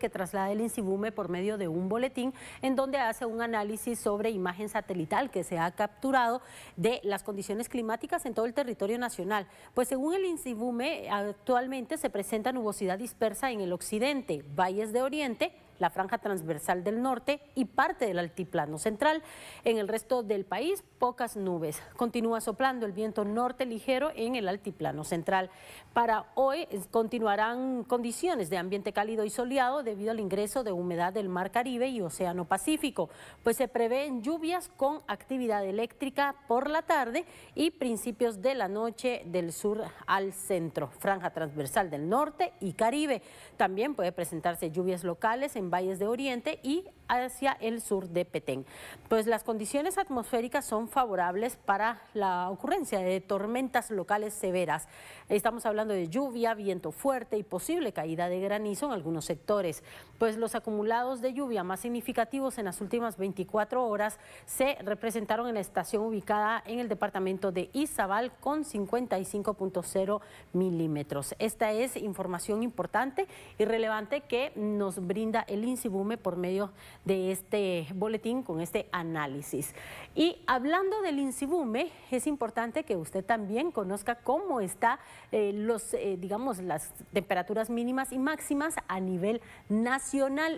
que traslada el INSIBUME por medio de un boletín en donde hace un análisis sobre imagen satelital que se ha capturado de las condiciones climáticas en todo el territorio nacional. Pues según el INSIBUME, actualmente se presenta nubosidad dispersa en el occidente, valles de oriente, la franja transversal del norte y parte del altiplano central. En el resto del país, pocas nubes. Continúa soplando el viento norte ligero en el altiplano central. Para hoy continuarán condiciones de ambiente cálido y soleado debido al ingreso de humedad del Mar Caribe y Océano Pacífico, pues se prevén lluvias con actividad eléctrica por la tarde y principios de la noche del sur al centro, franja transversal del norte y Caribe. También puede presentarse lluvias locales en valles de Oriente y hacia el sur de Petén. Pues las condiciones atmosféricas son favorables para la ocurrencia de tormentas locales severas. Estamos hablando de lluvia, viento fuerte y posible caída de granizo en algunos sectores. Pues los acumulados de lluvia más significativos en las últimas 24 horas se representaron en la estación ubicada en el departamento de Izabal con 55.0 milímetros. Esta es información importante y relevante que nos brinda el el INSIBUME por medio de este boletín con este análisis. Y hablando del INSIBUME, es importante que usted también conozca cómo están eh, los, eh, digamos, las temperaturas mínimas y máximas a nivel nacional.